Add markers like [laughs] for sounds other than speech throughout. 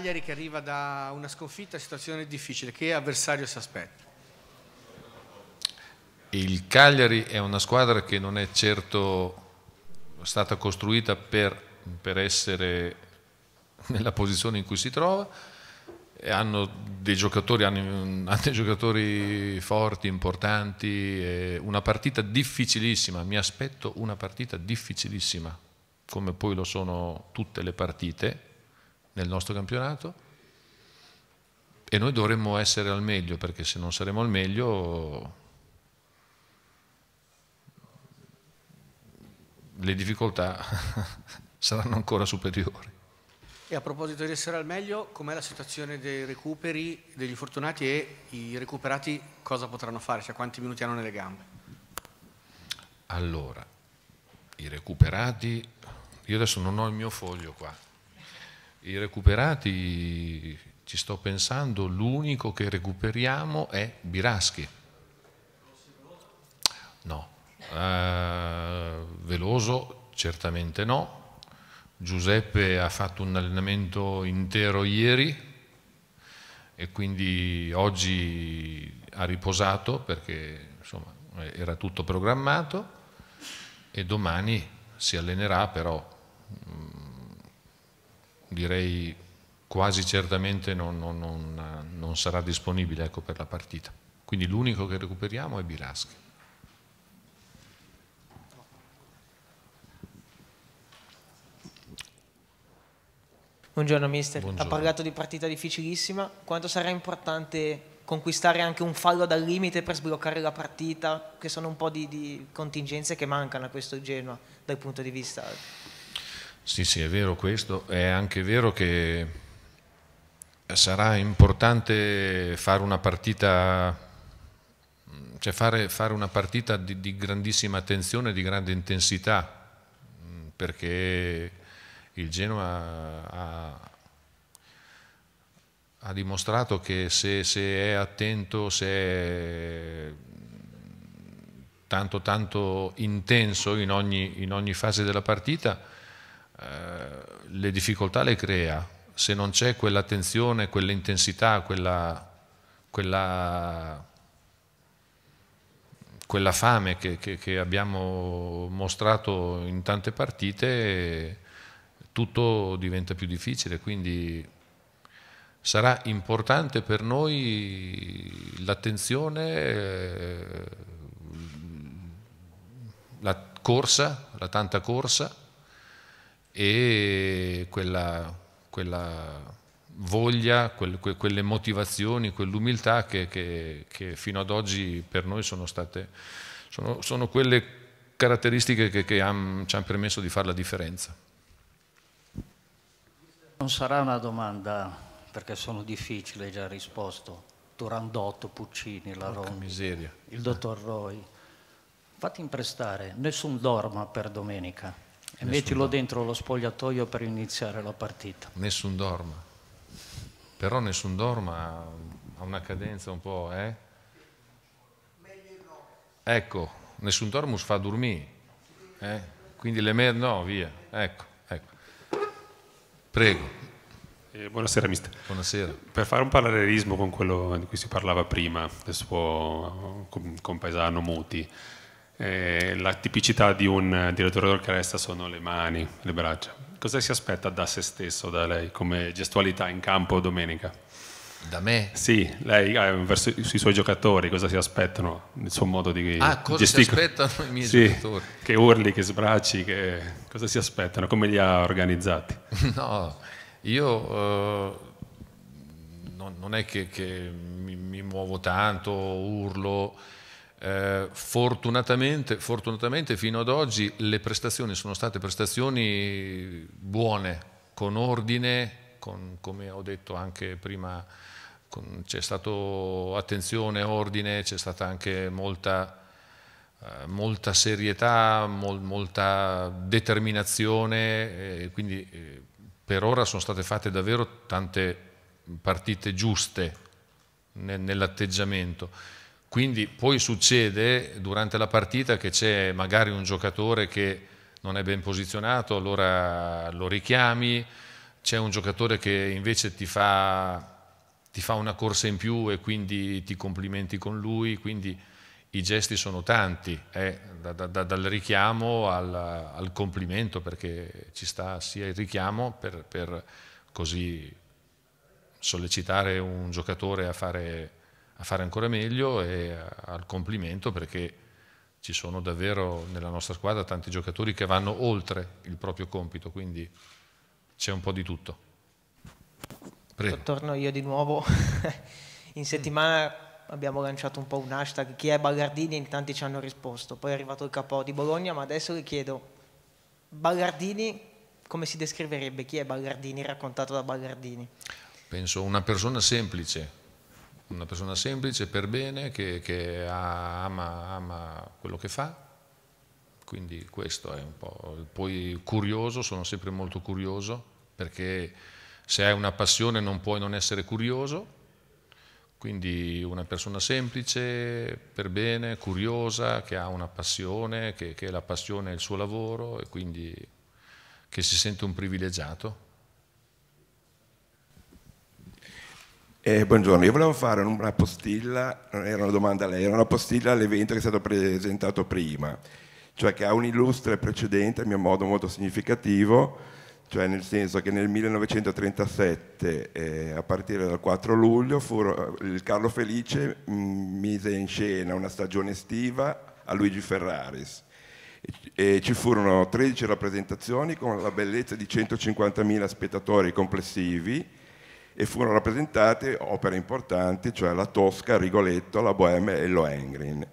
Cagliari che arriva da una sconfitta, situazione difficile, che avversario si aspetta? Il Cagliari è una squadra che non è certo stata costruita per, per essere nella posizione in cui si trova, hanno dei giocatori, hanno, hanno dei giocatori forti, importanti, una partita difficilissima, mi aspetto una partita difficilissima, come poi lo sono tutte le partite, nel nostro campionato e noi dovremmo essere al meglio perché se non saremo al meglio le difficoltà [laughs] saranno ancora superiori. E a proposito di essere al meglio, com'è la situazione dei recuperi degli infortunati e i recuperati cosa potranno fare, cioè quanti minuti hanno nelle gambe? Allora, i recuperati, io adesso non ho il mio foglio qua, i recuperati, ci sto pensando, l'unico che recuperiamo è Biraschi. No. Uh, Veloso certamente no. Giuseppe ha fatto un allenamento intero ieri e quindi oggi ha riposato perché insomma, era tutto programmato e domani si allenerà però direi quasi certamente non, non, non, non sarà disponibile ecco, per la partita. Quindi l'unico che recuperiamo è Bilaschi. Buongiorno mister, Buongiorno. ha parlato di partita difficilissima, quanto sarà importante conquistare anche un fallo dal limite per sbloccare la partita, che sono un po' di, di contingenze che mancano a questo Genoa dal punto di vista sì, sì, è vero questo. È anche vero che sarà importante fare una partita cioè fare, fare, una partita di, di, grandissima attenzione, di grande intensità, perché il Genoa ha, ha dimostrato che se, se, è attento, se è tanto tanto intenso in ogni, in ogni fase della partita, eh, le difficoltà le crea, se non c'è quell'attenzione, quell'intensità, quella, quella, quella, fame che, che, che, abbiamo mostrato in tante partite, tutto diventa più difficile, quindi sarà importante per noi l'attenzione, eh, la corsa, la tanta corsa e quella, quella voglia, quel, que, quelle motivazioni, quell'umiltà che, che, che, fino ad oggi per noi sono state, sono, sono quelle caratteristiche che, che han, ci hanno permesso di fare la differenza. Non sarà una domanda, perché sono difficile, hai già risposto. Turandotto, Puccini, La Ronda, il dottor Roy. Fatti imprestare, nessun dorma per domenica. E mettilo dorma. dentro lo spogliatoio per iniziare la partita. Nessun dorma. Però nessun dorma ha una cadenza un po', eh? Meglio Ecco, nessun dormus fa dormire. Eh? Quindi le mer no, via. Ecco, ecco. Prego. Eh, buonasera, mister. Buonasera. Per fare un parallelismo con quello di cui si parlava prima, del suo compaesano Muti, eh, la tipicità di un direttore d'orchestra sono le mani, le braccia. Cosa si aspetta da se stesso, da lei, come gestualità in campo domenica? Da me? Sì, lei eh, verso i suoi giocatori cosa si aspettano, il suo modo di Ah, cosa gestic- si aspettano i miei sì, giocatori? Che urli, che sbracci, che... cosa si aspettano, come li ha organizzati? [laughs] No, io eh, non, non, è che, che mi, mi muovo tanto, urlo, eh, fortunatamente, fortunatamente, fino ad oggi le prestazioni sono state prestazioni buone, con ordine, con, come ho detto anche prima c'è stato attenzione, ordine, c'è stata anche molta, eh, molta serietà, mol, molta determinazione, eh, quindi eh, per ora sono state fatte davvero tante partite giuste ne, nell'atteggiamento. Quindi poi succede durante la partita che c'è magari un giocatore che non è ben posizionato, allora lo richiami, c'è un giocatore che invece ti fa, ti fa, una corsa in più e quindi ti complimenti con lui, quindi i gesti sono tanti, eh? da, da, dal richiamo al, al, complimento, perché ci sta sia il richiamo per, per così sollecitare un giocatore a fare a fare ancora meglio e al complimento perché ci sono davvero nella nostra squadra tanti giocatori che vanno oltre il proprio compito, quindi c'è un po' di tutto. Prego. Torno io di nuovo. [laughs] In settimana abbiamo lanciato un po' un hashtag, chi è Ballardini? In tanti ci hanno risposto, poi è arrivato il capo di Bologna, ma adesso le chiedo, Ballardini come si descriverebbe? Chi è Ballardini raccontato da Ballardini? Penso una persona semplice, una persona semplice, per bene, che, che ama, ama quello che fa. Quindi questo è un po'. Poi curioso, sono sempre molto curioso, perché se hai una passione non puoi non essere curioso. Quindi una persona semplice, per bene, curiosa, che ha una passione, che, che la passione è il suo lavoro e quindi che si sente un privilegiato. Eh, buongiorno, io volevo fare una postilla, non era una domanda a lei, era una postilla all'evento che è stato presentato prima, cioè che ha un illustre precedente a mio modo molto significativo, cioè nel senso che nel 1937, eh, a partire dal 4 luglio, fu, eh, il Carlo Felice mm, mise in scena una stagione estiva a Luigi Ferraris. E ci furono 13 rappresentazioni con la bellezza di 150.000 spettatori complessivi e furono rappresentate opere importanti, cioè la Tosca, Rigoletto, la Bohème e Lohengrin.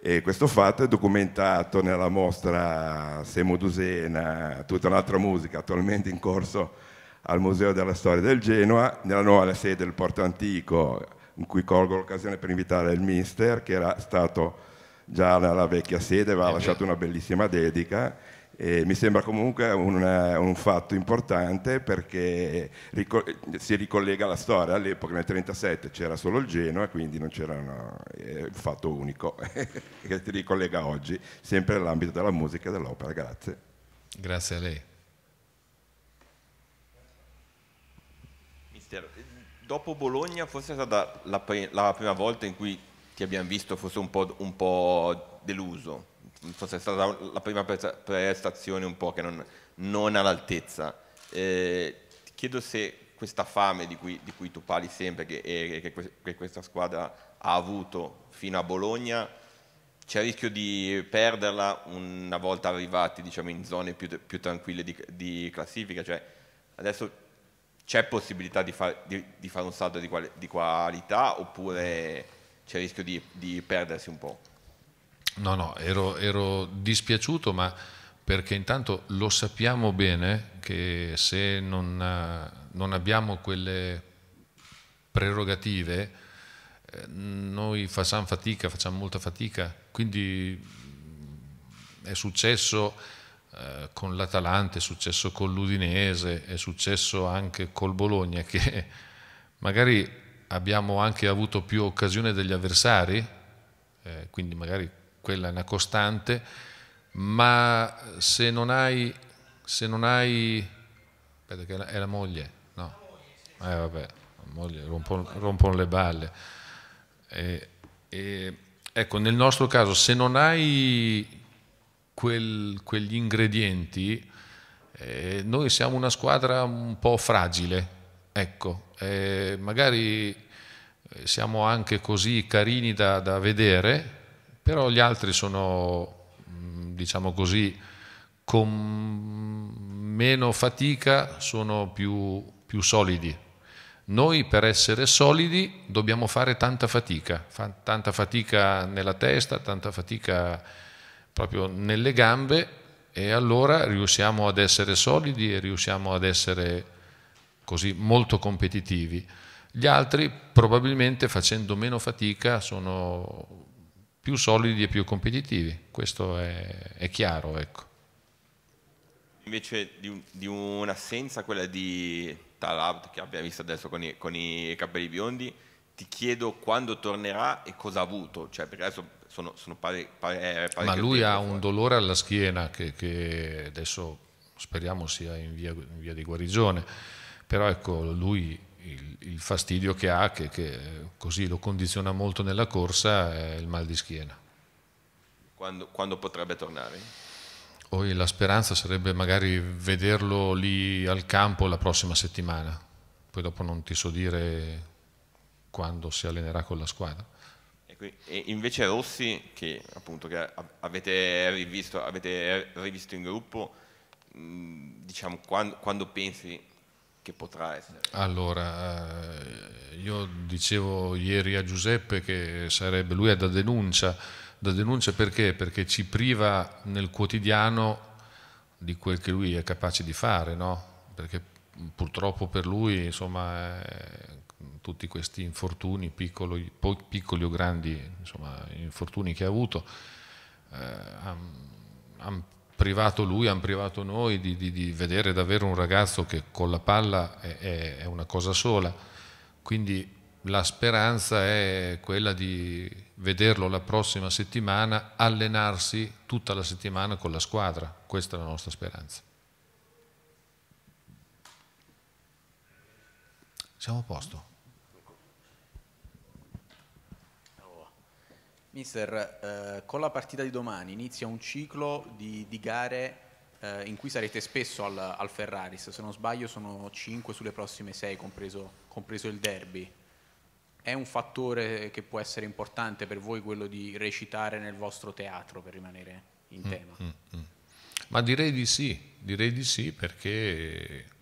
E questo fatto è documentato nella mostra Semodusena, tutta un'altra musica, attualmente in corso al Museo della Storia del Genoa, nella nuova sede del Porto Antico, in cui colgo l'occasione per invitare il mister, che era stato già nella vecchia sede, aveva eh lasciato una bellissima dedica e mi sembra comunque una, un fatto importante perché rico si ricollega alla storia, all'epoca nel 1937 c'era solo il Genoa, quindi non c'era un eh, fatto unico [laughs] che si ricollega oggi, sempre nell'ambito della musica e dell'opera. Grazie. Grazie a lei. Mister, dopo Bologna forse è stata la, la prima volta in cui ti abbiamo visto forse un po', un po deluso forse è stata la prima prestazione un po' che non, non all'altezza. Eh, ti chiedo se questa fame di cui, di cui tu parli sempre che, e, che, che questa squadra ha avuto fino a Bologna, c'è il rischio di perderla una volta arrivati diciamo, in zone più, più tranquille di, di, classifica, cioè adesso c'è possibilità di, far, di, di, fare un salto di, quali, qualità oppure c'è il rischio di perdersi un po'? No, no, ero, ero dispiaciuto, ma perché intanto lo sappiamo bene che se non, non abbiamo quelle prerogative, eh, noi facciamo fatica, facciamo molta fatica. Quindi è successo eh, con l'Atalante, è successo con l'Udinese, è successo anche col Bologna, che magari abbiamo anche avuto più occasione degli avversari, eh, quindi magari quella è una costante, ma se non hai... Se non hai aspetta che è la moglie, no? Eh vabbè, la moglie, rompono, rompono le balle. E, e, ecco, nel nostro caso, se non hai quel, quegli ingredienti, eh, noi siamo una squadra un po' fragile, ecco, eh, magari eh, siamo anche così carini da, da vedere, però gli altri sono, mm, diciamo così, con meno fatica, sono più, più solidi. Noi per essere solidi dobbiamo fare tanta fatica, fa tanta fatica nella testa, tanta fatica proprio nelle gambe e allora riusciamo ad essere solidi e riusciamo ad essere così molto competitivi. Gli altri probabilmente facendo meno fatica sono più solidi e più competitivi, questo è, è chiaro. Ecco. Invece di, di un'assenza, quella di Talab, che abbiamo visto adesso con i, con i, capelli biondi, ti chiedo quando tornerà e cosa ha avuto, cioè, perché adesso sono, sono pare, pare, eh, pare Ma lui ha un dolore alla schiena che, che adesso speriamo sia in via, in via, di guarigione, però ecco lui il, il fastidio che ha, che, che, così lo condiziona molto nella corsa, è il mal di schiena. Quando, quando potrebbe tornare? Poi la speranza sarebbe magari vederlo lì al campo la prossima settimana, poi dopo non ti so dire quando si allenerà con la squadra. E invece Rossi, che appunto che avete, rivisto, avete rivisto in gruppo, diciamo, quando, quando pensi che potrà essere? Allora, eh, io dicevo ieri a Giuseppe che sarebbe lui è da denuncia, da denuncia perché? Perché ci priva nel quotidiano di quel che lui è capace di fare, no? Perché purtroppo per lui, insomma, eh, tutti questi infortuni, piccoli, piccoli o grandi, insomma, infortuni che ha avuto, eh, hanno privato lui, hanno privato noi di, di, di, vedere davvero un ragazzo che con la palla è, è una cosa sola. Quindi la speranza è quella di vederlo la prossima settimana, allenarsi tutta la settimana con la squadra. Questa è la nostra speranza. Siamo a posto. Mister, eh, con la partita di domani inizia un ciclo di, di gare eh, in cui sarete spesso al, al, Ferraris, se non sbaglio sono 5 sulle prossime 6, compreso, compreso il derby. È un fattore che può essere importante per voi quello di recitare nel vostro teatro per rimanere in mm, tema? mm, mm. Ma direi di sì, direi di sì perché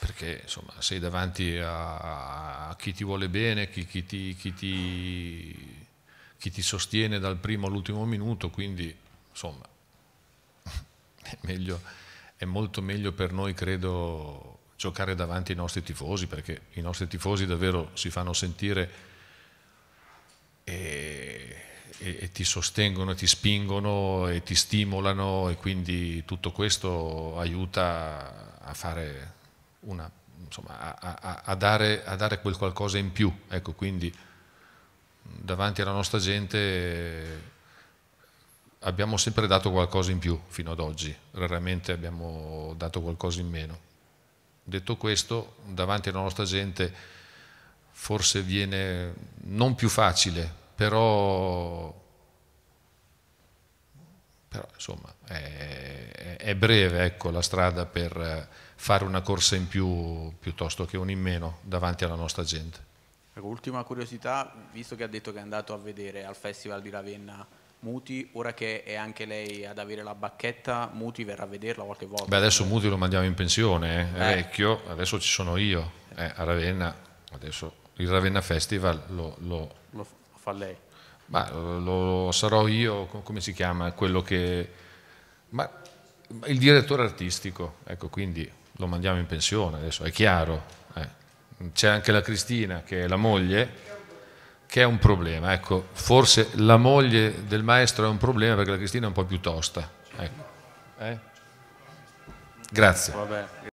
perché insomma sei davanti a, a, chi ti vuole bene, chi, chi, ti, chi ti, chi ti sostiene dal primo all'ultimo minuto, quindi insomma è, meglio, è molto meglio per noi, credo, giocare davanti ai nostri tifosi, perché i nostri tifosi davvero si fanno sentire e, e, e, ti sostengono, ti spingono e ti stimolano e quindi tutto questo aiuta a fare una, insomma, a, a, a, dare, a dare quel qualcosa in più. Ecco, quindi davanti alla nostra gente abbiamo sempre dato qualcosa in più fino ad oggi, raramente abbiamo dato qualcosa in meno. Detto questo, davanti alla nostra gente forse viene non più facile, però, però insomma è, è breve ecco, la strada per fare una corsa in più piuttosto che un in meno davanti alla nostra gente. Ecco, ultima curiosità, visto che ha detto che è andato a vedere al Festival di Ravenna Muti, ora che è anche lei ad avere la bacchetta, Muti verrà a vederla qualche volta. Beh, adesso Muti lo mandiamo in pensione, eh? è eh. vecchio, adesso ci sono io eh, a Ravenna, adesso il Ravenna Festival lo, lo, lo fa lei. Ma lo, eh, lo, sarò io, come si chiama, quello che... Ma, il direttore artistico, ecco, quindi lo mandiamo in pensione, adesso è chiaro c'è anche la Cristina che è la moglie, che è un problema. Ecco, forse la moglie del maestro è un problema perché la Cristina è un po' più tosta. Ecco. Eh? Grazie. Vabbè.